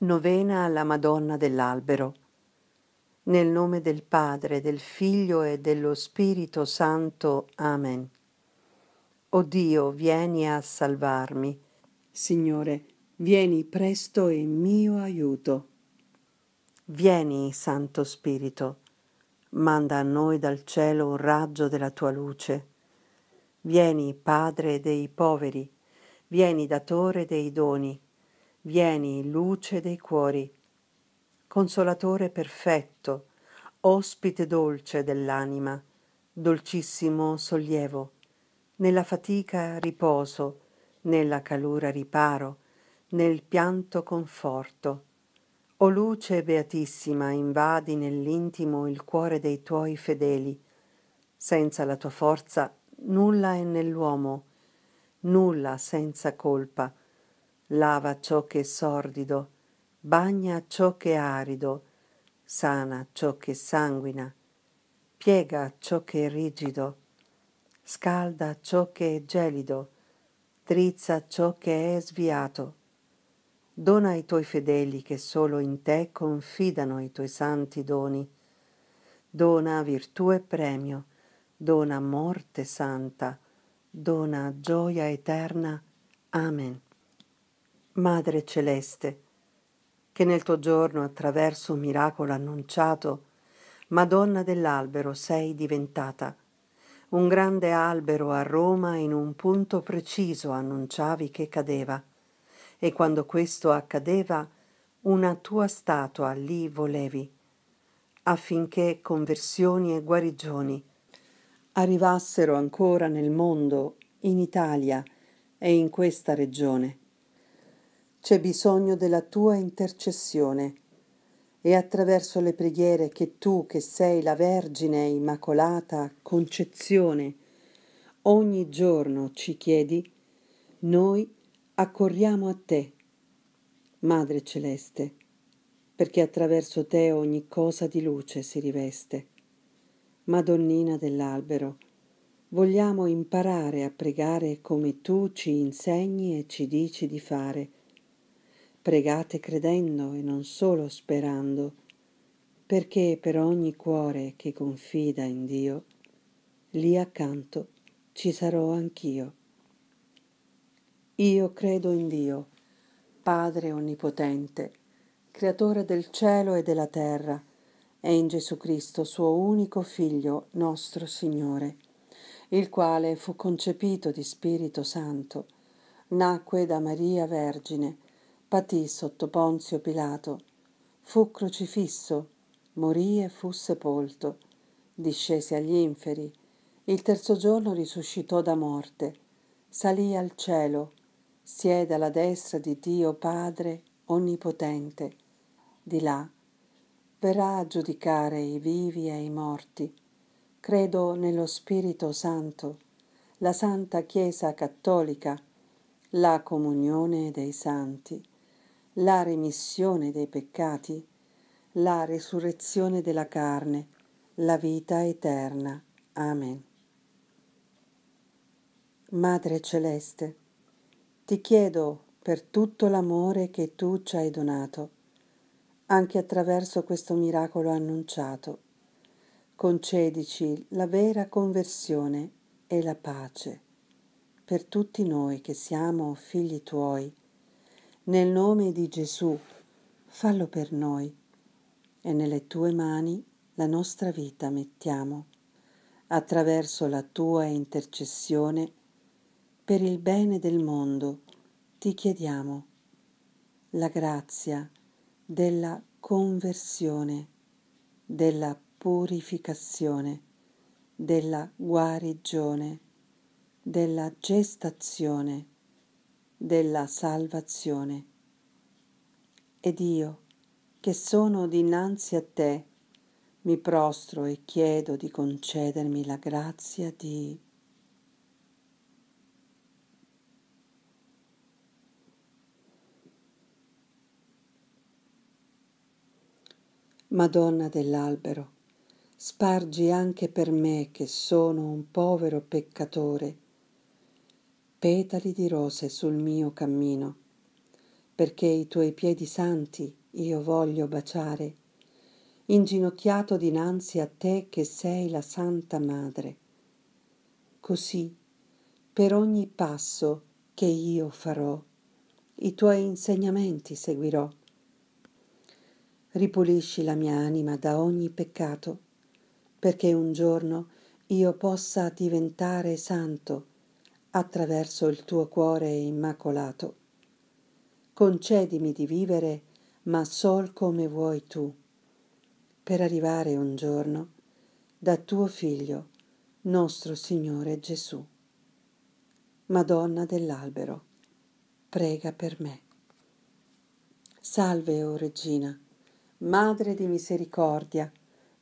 Novena alla Madonna dell'Albero. Nel nome del Padre, del Figlio e dello Spirito Santo. Amen. O Dio, vieni a salvarmi. Signore, vieni presto in mio aiuto. Vieni, Santo Spirito, manda a noi dal cielo un raggio della tua luce. Vieni, Padre dei poveri, vieni datore dei doni Vieni, luce dei cuori, consolatore perfetto, ospite dolce dell'anima, dolcissimo sollievo, nella fatica riposo, nella calura riparo, nel pianto conforto. O luce beatissima, invadi nell'intimo il cuore dei tuoi fedeli. Senza la tua forza nulla è nell'uomo, nulla senza colpa, lava ciò che è sordido, bagna ciò che è arido, sana ciò che sanguina, piega ciò che è rigido, scalda ciò che è gelido, drizza ciò che è sviato. Dona ai tuoi fedeli che solo in te confidano i tuoi santi doni. Dona virtù e premio, dona morte santa, dona gioia eterna. Amen. Madre Celeste, che nel tuo giorno attraverso un miracolo annunciato, Madonna dell'albero sei diventata. Un grande albero a Roma in un punto preciso annunciavi che cadeva, e quando questo accadeva, una tua statua lì volevi, affinché conversioni e guarigioni arrivassero ancora nel mondo, in Italia e in questa regione c'è bisogno della tua intercessione e attraverso le preghiere che tu, che sei la Vergine Immacolata Concezione, ogni giorno ci chiedi, noi accorriamo a te, Madre Celeste, perché attraverso te ogni cosa di luce si riveste. Madonnina dell'albero, vogliamo imparare a pregare come tu ci insegni e ci dici di fare Pregate credendo e non solo sperando, perché per ogni cuore che confida in Dio, lì accanto ci sarò anch'io. Io credo in Dio, Padre Onnipotente, Creatore del cielo e della terra, e in Gesù Cristo, suo unico Figlio, nostro Signore, il quale fu concepito di Spirito Santo, nacque da Maria Vergine, patì sotto Ponzio Pilato, fu crocifisso, morì e fu sepolto, discese agli inferi, il terzo giorno risuscitò da morte, salì al cielo, siede alla destra di Dio Padre Onnipotente, di là verrà a giudicare i vivi e i morti. Credo nello Spirito Santo, la Santa Chiesa Cattolica, la comunione dei santi la remissione dei peccati, la resurrezione della carne, la vita eterna. Amen. Madre Celeste, ti chiedo per tutto l'amore che tu ci hai donato, anche attraverso questo miracolo annunciato. Concedici la vera conversione e la pace per tutti noi che siamo figli tuoi nel nome di Gesù, fallo per noi e nelle tue mani la nostra vita mettiamo, attraverso la tua intercessione, per il bene del mondo, ti chiediamo la grazia della conversione, della purificazione, della guarigione, della gestazione della salvazione. Ed io, che sono dinanzi a te, mi prostro e chiedo di concedermi la grazia di... Madonna dell'albero, spargi anche per me che sono un povero peccatore petali di rose sul mio cammino, perché i tuoi piedi santi io voglio baciare, inginocchiato dinanzi a te che sei la Santa Madre. Così, per ogni passo che io farò, i tuoi insegnamenti seguirò. Ripulisci la mia anima da ogni peccato, perché un giorno io possa diventare santo attraverso il tuo cuore immacolato. Concedimi di vivere, ma sol come vuoi tu, per arrivare un giorno da tuo Figlio, nostro Signore Gesù. Madonna dell'albero, prega per me. Salve, o oh Regina, Madre di misericordia,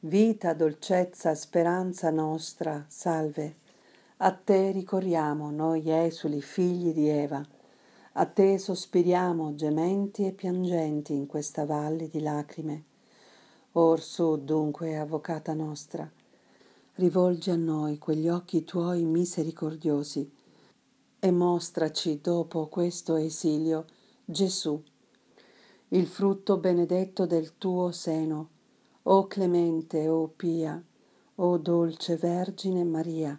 vita, dolcezza, speranza nostra, salve. A te ricorriamo, noi esuli, figli di Eva. A te sospiriamo, gementi e piangenti in questa valle di lacrime. Or su, dunque, avvocata nostra, rivolgi a noi quegli occhi tuoi misericordiosi e mostraci dopo questo esilio Gesù, il frutto benedetto del tuo seno. O clemente, o pia, o dolce Vergine Maria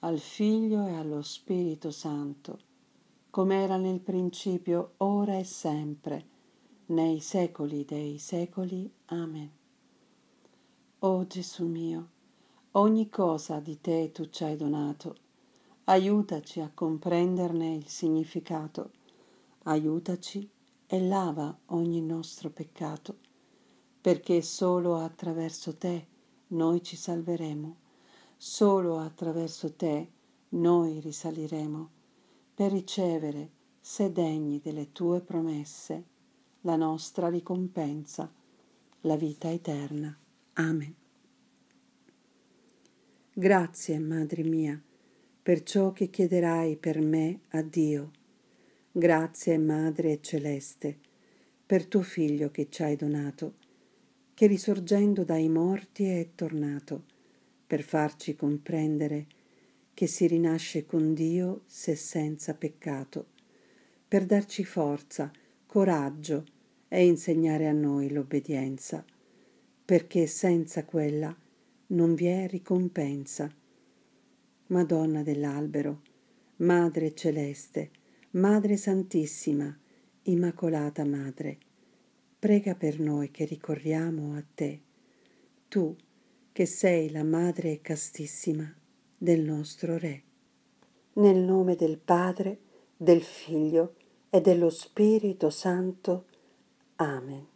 al Figlio e allo Spirito Santo, come era nel principio, ora e sempre, nei secoli dei secoli. Amen. O Gesù mio, ogni cosa di te tu ci hai donato. Aiutaci a comprenderne il significato. Aiutaci e lava ogni nostro peccato, perché solo attraverso te noi ci salveremo. Solo attraverso te noi risaliremo per ricevere, se degni delle tue promesse, la nostra ricompensa, la vita eterna. Amen. Grazie, Madre mia, per ciò che chiederai per me a Dio. Grazie, Madre Celeste, per tuo Figlio che ci hai donato, che risorgendo dai morti è tornato per farci comprendere che si rinasce con Dio se senza peccato, per darci forza, coraggio e insegnare a noi l'obbedienza, perché senza quella non vi è ricompensa. Madonna dell'albero, Madre celeste, Madre Santissima, Immacolata Madre, prega per noi che ricorriamo a te. Tu, che sei la Madre castissima del nostro Re. Nel nome del Padre, del Figlio e dello Spirito Santo. Amen.